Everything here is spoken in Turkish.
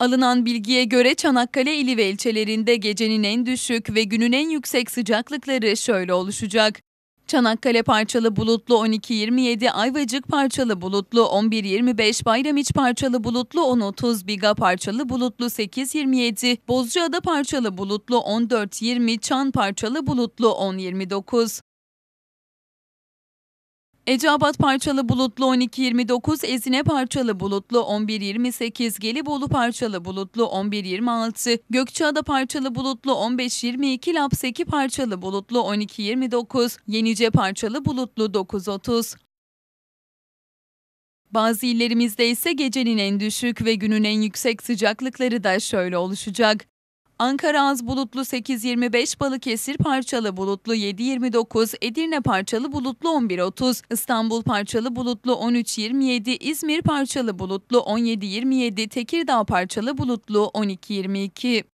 Alınan bilgiye göre Çanakkale ili ve ilçelerinde gecenin en düşük ve günün en yüksek sıcaklıkları şöyle oluşacak. Çanakkale parçalı bulutlu 12-27, Ayvacık parçalı bulutlu 11-25, Bayramiç parçalı bulutlu 10-30, Biga parçalı bulutlu 8-27, Bozcaada parçalı bulutlu 14-20, Çan parçalı bulutlu 10-29. Eceabat parçalı bulutlu 12.29, Ezine parçalı bulutlu 11.28, Gelibolu parçalı bulutlu 11.26, Gökçeada parçalı bulutlu 15.22, Lapseki parçalı bulutlu 12.29, Yenice parçalı bulutlu 9.30. Bazı illerimizde ise gecenin en düşük ve günün en yüksek sıcaklıkları da şöyle oluşacak. Ankara az bulutlu 8.25, Balıkesir parçalı bulutlu 7.29, Edirne parçalı bulutlu 11.30, İstanbul parçalı bulutlu 13.27, İzmir parçalı bulutlu 17.27, Tekirdağ parçalı bulutlu 12.22.